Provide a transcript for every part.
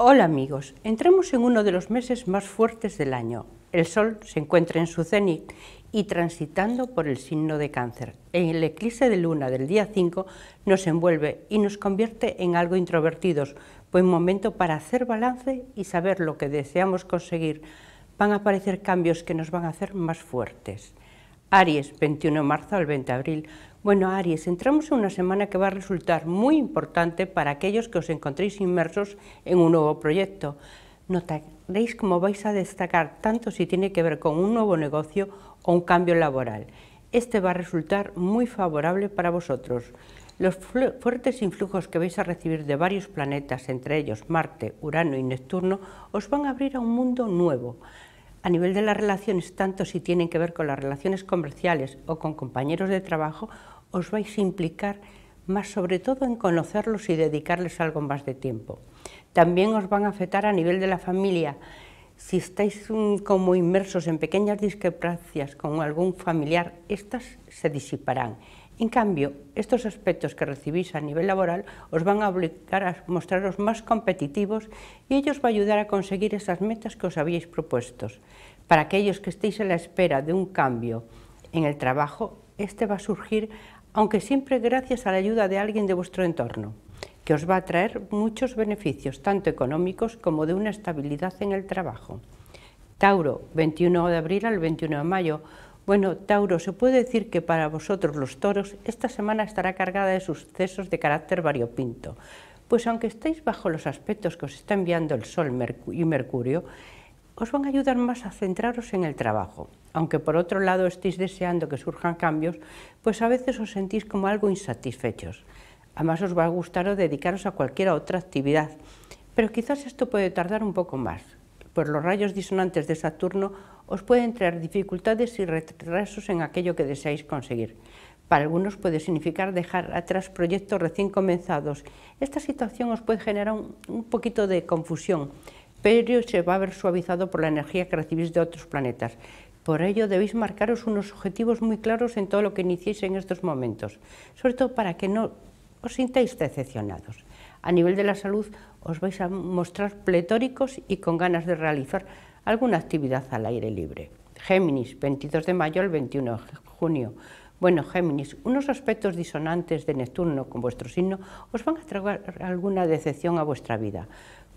Hola amigos, entramos en uno de los meses más fuertes del año. El Sol se encuentra en su cenit y transitando por el signo de cáncer. En el eclipse de luna del día 5 nos envuelve y nos convierte en algo introvertidos, buen momento para hacer balance y saber lo que deseamos conseguir. Van a aparecer cambios que nos van a hacer más fuertes. Aries, 21 de marzo al 20 de abril, bueno, Aries, entramos en una semana que va a resultar muy importante para aquellos que os encontréis inmersos en un nuevo proyecto. Notaréis cómo vais a destacar tanto si tiene que ver con un nuevo negocio o un cambio laboral. Este va a resultar muy favorable para vosotros. Los fuertes influjos que vais a recibir de varios planetas, entre ellos Marte, Urano y Neptuno, os van a abrir a un mundo nuevo. A nivel de las relaciones, tanto si tienen que ver con las relaciones comerciales o con compañeros de trabajo, os vais a implicar más sobre todo en conocerlos y dedicarles algo más de tiempo. También os van a afectar a nivel de la familia. Si estáis mm, como inmersos en pequeñas discrepancias con algún familiar, estas se disiparán. En cambio, estos aspectos que recibís a nivel laboral os van a obligar a mostraros más competitivos y ellos va a ayudar a conseguir esas metas que os habíais propuesto. Para aquellos que estéis en la espera de un cambio en el trabajo, este va a surgir, aunque siempre gracias a la ayuda de alguien de vuestro entorno, que os va a traer muchos beneficios, tanto económicos como de una estabilidad en el trabajo. Tauro, 21 de abril al 21 de mayo. Bueno, Tauro, se puede decir que para vosotros los toros esta semana estará cargada de sucesos de carácter variopinto, pues aunque estáis bajo los aspectos que os está enviando el Sol y Mercurio, os van a ayudar más a centraros en el trabajo. Aunque por otro lado estéis deseando que surjan cambios, pues a veces os sentís como algo insatisfechos. Además os va a gustar o dedicaros a cualquier otra actividad, pero quizás esto puede tardar un poco más, pues los rayos disonantes de Saturno os pueden traer dificultades y retrasos en aquello que deseáis conseguir. Para algunos puede significar dejar atrás proyectos recién comenzados. Esta situación os puede generar un poquito de confusión, pero se va a ver suavizado por la energía que recibís de otros planetas. Por ello debéis marcaros unos objetivos muy claros en todo lo que iniciéis en estos momentos, sobre todo para que no os sintáis decepcionados. A nivel de la salud os vais a mostrar pletóricos y con ganas de realizar alguna actividad al aire libre. Géminis, 22 de mayo al 21 de junio. Bueno, Géminis, unos aspectos disonantes de Neptuno con vuestro signo os van a traer alguna decepción a vuestra vida.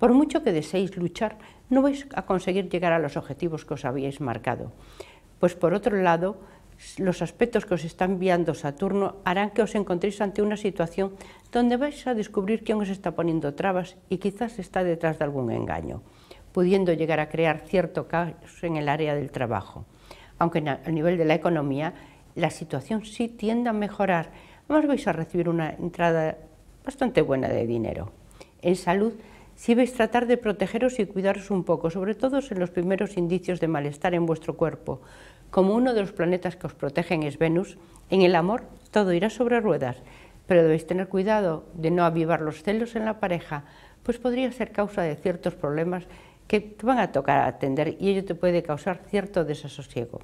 Por mucho que deseéis luchar, no vais a conseguir llegar a los objetivos que os habíais marcado. Pues por otro lado, los aspectos que os está enviando Saturno harán que os encontréis ante una situación donde vais a descubrir quién os está poniendo trabas y quizás está detrás de algún engaño, pudiendo llegar a crear cierto caos en el área del trabajo. Aunque a nivel de la economía, la situación sí tiende a mejorar, además vais a recibir una entrada bastante buena de dinero. En salud, si vais a tratar de protegeros y cuidaros un poco, sobre todo en los primeros indicios de malestar en vuestro cuerpo. Como uno de los planetas que os protegen es Venus, en el amor todo irá sobre ruedas, pero debéis tener cuidado de no avivar los celos en la pareja, pues podría ser causa de ciertos problemas que te van a tocar atender y ello te puede causar cierto desasosiego.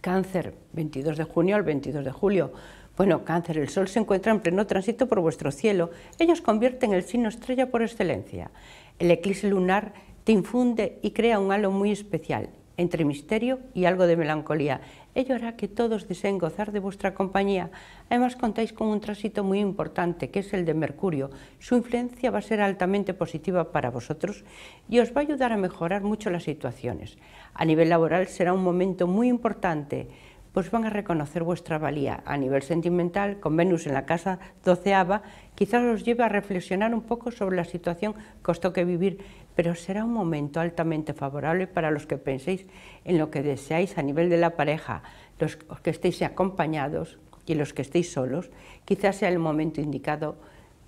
Cáncer, 22 de junio al 22 de julio. Bueno, cáncer, el Sol se encuentra en pleno tránsito por vuestro cielo. Ellos convierten el signo estrella por excelencia. El eclipse lunar te infunde y crea un halo muy especial, entre misterio y algo de melancolía. Ello hará que todos deseen gozar de vuestra compañía. Además contáis con un tránsito muy importante, que es el de Mercurio. Su influencia va a ser altamente positiva para vosotros y os va a ayudar a mejorar mucho las situaciones. A nivel laboral será un momento muy importante pues van a reconocer vuestra valía a nivel sentimental, con Venus en la casa doceava, quizás os lleve a reflexionar un poco sobre la situación que vivir, pero será un momento altamente favorable para los que penséis en lo que deseáis a nivel de la pareja, los que estéis acompañados y los que estéis solos, quizás sea el momento indicado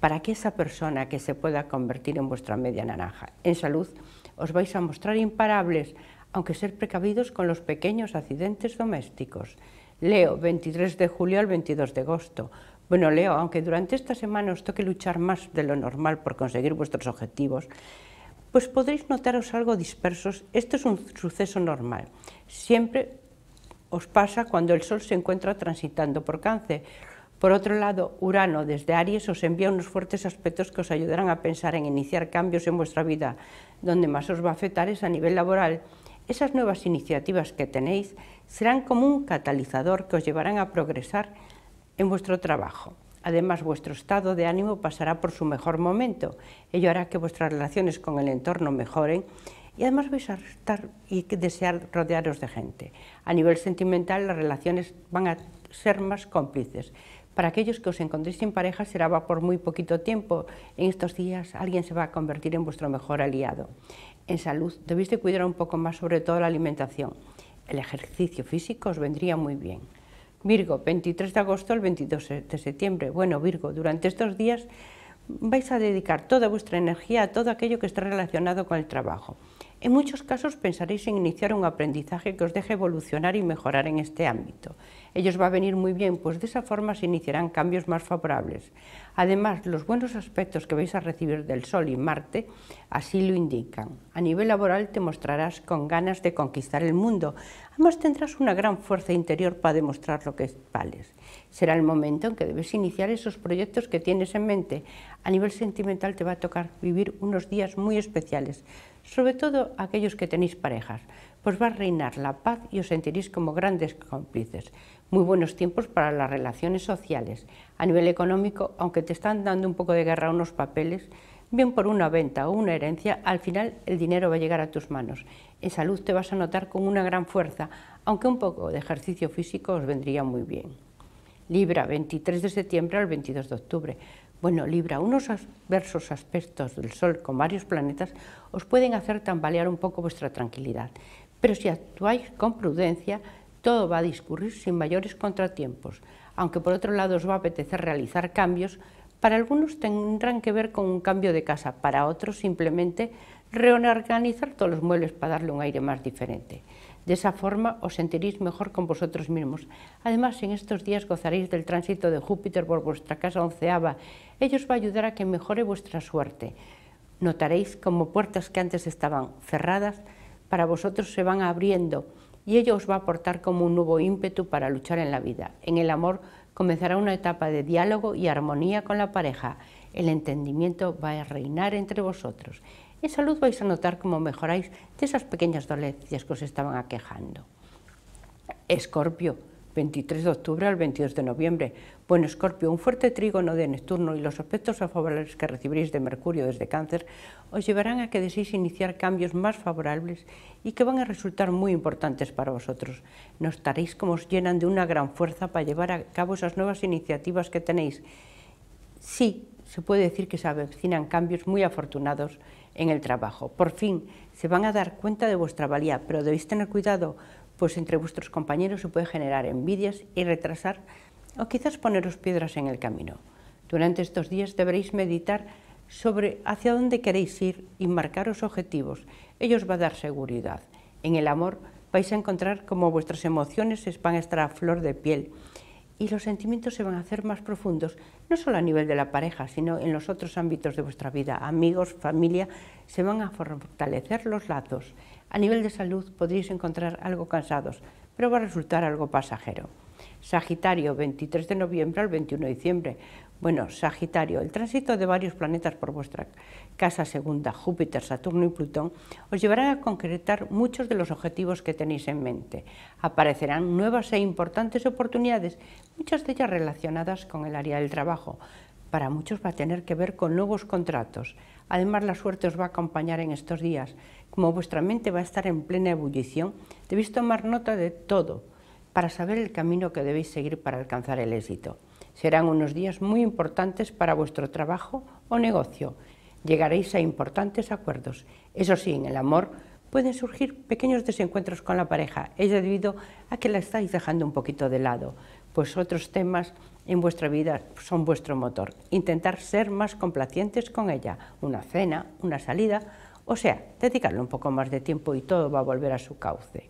para que esa persona que se pueda convertir en vuestra media naranja en salud, os vais a mostrar imparables aunque ser precavidos con los pequeños accidentes domésticos. Leo, 23 de julio al 22 de agosto. Bueno, Leo, aunque durante esta semana os toque luchar más de lo normal por conseguir vuestros objetivos, pues podréis notaros algo dispersos. Esto es un suceso normal. Siempre os pasa cuando el Sol se encuentra transitando por cáncer. Por otro lado, Urano desde Aries os envía unos fuertes aspectos que os ayudarán a pensar en iniciar cambios en vuestra vida. Donde más os va a afectar es a nivel laboral esas nuevas iniciativas que tenéis serán como un catalizador que os llevarán a progresar en vuestro trabajo. Además, vuestro estado de ánimo pasará por su mejor momento. Ello hará que vuestras relaciones con el entorno mejoren y además vais a estar y desear rodearos de gente. A nivel sentimental, las relaciones van a ser más cómplices. Para aquellos que os encontréis sin pareja será por muy poquito tiempo. En estos días alguien se va a convertir en vuestro mejor aliado. En salud debéis cuidar un poco más sobre todo la alimentación. El ejercicio físico os vendría muy bien. Virgo, 23 de agosto al 22 de septiembre. Bueno, Virgo, durante estos días vais a dedicar toda vuestra energía a todo aquello que está relacionado con el trabajo. En muchos casos pensaréis en iniciar un aprendizaje que os deje evolucionar y mejorar en este ámbito. Ellos va a venir muy bien, pues de esa forma se iniciarán cambios más favorables. Además, los buenos aspectos que vais a recibir del Sol y Marte así lo indican. A nivel laboral te mostrarás con ganas de conquistar el mundo. Además tendrás una gran fuerza interior para demostrar lo que vales. Será el momento en que debes iniciar esos proyectos que tienes en mente. A nivel sentimental te va a tocar vivir unos días muy especiales, sobre todo aquellos que tenéis parejas, pues va a reinar la paz y os sentiréis como grandes cómplices. Muy buenos tiempos para las relaciones sociales. A nivel económico, aunque te están dando un poco de guerra unos papeles, bien por una venta o una herencia, al final el dinero va a llegar a tus manos. En salud te vas a notar con una gran fuerza, aunque un poco de ejercicio físico os vendría muy bien. Libra, 23 de septiembre al 22 de octubre. Bueno, Libra, unos adversos aspectos del Sol con varios planetas os pueden hacer tambalear un poco vuestra tranquilidad, pero si actuáis con prudencia, todo va a discurrir sin mayores contratiempos, aunque por otro lado os va a apetecer realizar cambios, para algunos tendrán que ver con un cambio de casa, para otros simplemente reorganizar todos los muebles para darle un aire más diferente. De esa forma os sentiréis mejor con vosotros mismos. Además, en estos días gozaréis del tránsito de Júpiter por vuestra casa onceava. Ello os va a ayudar a que mejore vuestra suerte. Notaréis como puertas que antes estaban cerradas para vosotros se van abriendo y ello os va a aportar como un nuevo ímpetu para luchar en la vida. En el amor comenzará una etapa de diálogo y armonía con la pareja. El entendimiento va a reinar entre vosotros. En salud vais a notar cómo mejoráis de esas pequeñas dolencias que os estaban aquejando. Escorpio, 23 de octubre al 22 de noviembre. Bueno, Escorpio, un fuerte trígono de Neptuno y los aspectos favorables que recibiréis de Mercurio desde Cáncer os llevarán a que deseéis iniciar cambios más favorables y que van a resultar muy importantes para vosotros. estaréis como os llenan de una gran fuerza para llevar a cabo esas nuevas iniciativas que tenéis. Sí, se puede decir que se avecinan cambios muy afortunados en el trabajo. Por fin se van a dar cuenta de vuestra valía, pero debéis tener cuidado, pues entre vuestros compañeros se puede generar envidias y retrasar o quizás poneros piedras en el camino. Durante estos días deberéis meditar sobre hacia dónde queréis ir y marcaros objetivos. Ellos va a dar seguridad. En el amor vais a encontrar cómo vuestras emociones van a estar a flor de piel y los sentimientos se van a hacer más profundos, no solo a nivel de la pareja, sino en los otros ámbitos de vuestra vida, amigos, familia, se van a fortalecer los lazos. A nivel de salud podréis encontrar algo cansados, pero va a resultar algo pasajero. Sagitario, 23 de noviembre al 21 de diciembre, bueno, Sagitario, el tránsito de varios planetas por vuestra casa segunda, Júpiter, Saturno y Plutón, os llevará a concretar muchos de los objetivos que tenéis en mente. Aparecerán nuevas e importantes oportunidades, muchas de ellas relacionadas con el área del trabajo. Para muchos va a tener que ver con nuevos contratos. Además, la suerte os va a acompañar en estos días. Como vuestra mente va a estar en plena ebullición, debéis tomar nota de todo para saber el camino que debéis seguir para alcanzar el éxito. Serán unos días muy importantes para vuestro trabajo o negocio. Llegaréis a importantes acuerdos. Eso sí, en el amor pueden surgir pequeños desencuentros con la pareja. Es debido a que la estáis dejando un poquito de lado, pues otros temas en vuestra vida son vuestro motor. Intentar ser más complacientes con ella, una cena, una salida, o sea, dedicarle un poco más de tiempo y todo va a volver a su cauce.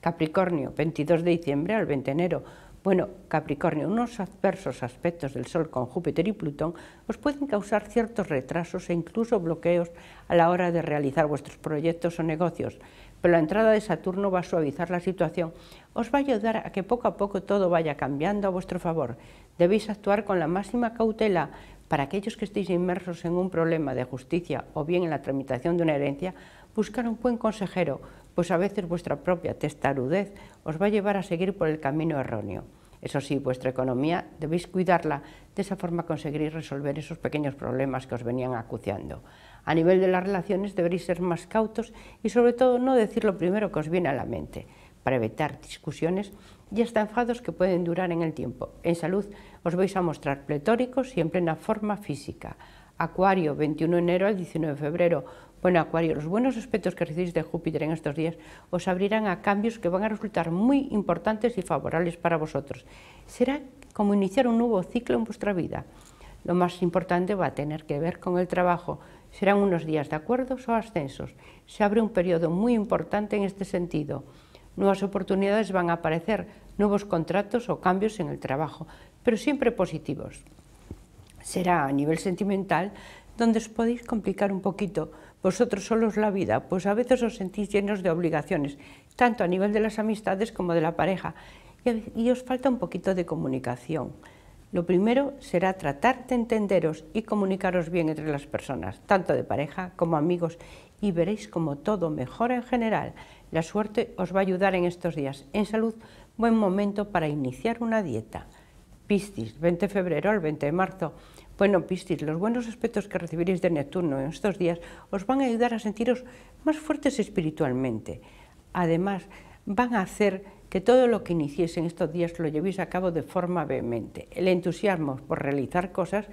Capricornio, 22 de diciembre al 20 de enero bueno, Capricornio, unos adversos aspectos del Sol con Júpiter y Plutón os pueden causar ciertos retrasos e incluso bloqueos a la hora de realizar vuestros proyectos o negocios, pero la entrada de Saturno va a suavizar la situación, os va a ayudar a que poco a poco todo vaya cambiando a vuestro favor. Debéis actuar con la máxima cautela para aquellos que estéis inmersos en un problema de justicia o bien en la tramitación de una herencia, buscar un buen consejero pues a veces vuestra propia testarudez os va a llevar a seguir por el camino erróneo. Eso sí, vuestra economía debéis cuidarla, de esa forma conseguiréis resolver esos pequeños problemas que os venían acuciando. A nivel de las relaciones deberéis ser más cautos y sobre todo no decir lo primero que os viene a la mente, para evitar discusiones y estafados que pueden durar en el tiempo. En salud os vais a mostrar pletóricos y en plena forma física. Acuario, 21 de enero al 19 de febrero, bueno, Acuario, los buenos aspectos que recibís de Júpiter en estos días os abrirán a cambios que van a resultar muy importantes y favorables para vosotros. Será como iniciar un nuevo ciclo en vuestra vida. Lo más importante va a tener que ver con el trabajo. Serán unos días de acuerdos o ascensos. Se abre un periodo muy importante en este sentido. Nuevas oportunidades van a aparecer, nuevos contratos o cambios en el trabajo, pero siempre positivos. Será a nivel sentimental donde os podéis complicar un poquito, vosotros solos la vida, pues a veces os sentís llenos de obligaciones, tanto a nivel de las amistades como de la pareja, y, os falta un poquito de comunicación. Lo primero será tratar de entenderos y comunicaros bien entre las personas, tanto de pareja como amigos, y veréis como todo mejora en general. La suerte os va a ayudar en estos días. En salud, buen momento para iniciar una dieta. Piscis, 20 de febrero al 20 de marzo. Bueno, Piscis, los buenos aspectos que recibiréis de Neptuno en estos días os van a ayudar a sentiros más fuertes espiritualmente. Además, van a hacer que todo lo que iniciéis en estos días lo llevéis a cabo de forma vehemente. El entusiasmo por realizar cosas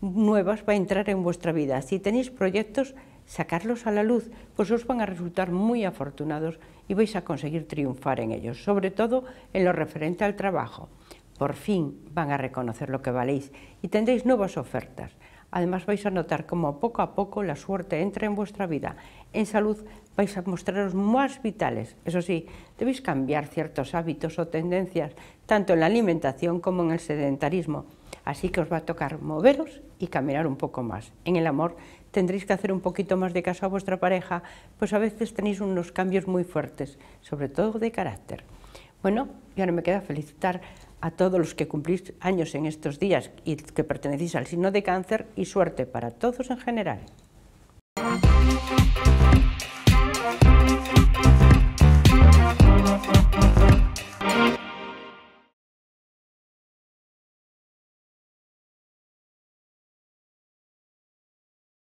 nuevas va a entrar en vuestra vida. Si tenéis proyectos, sacarlos a la luz, pues os van a resultar muy afortunados y vais a conseguir triunfar en ellos, sobre todo en lo referente al trabajo. Por fin van a reconocer lo que valéis y tendréis nuevas ofertas. Además vais a notar cómo poco a poco la suerte entra en vuestra vida. En salud vais a mostraros más vitales. Eso sí, debéis cambiar ciertos hábitos o tendencias, tanto en la alimentación como en el sedentarismo. Así que os va a tocar moveros y caminar un poco más. En el amor tendréis que hacer un poquito más de caso a vuestra pareja, pues a veces tenéis unos cambios muy fuertes, sobre todo de carácter. Bueno, y ahora me queda felicitar a todos los que cumplís años en estos días y que pertenecéis al signo de cáncer y suerte para todos en general.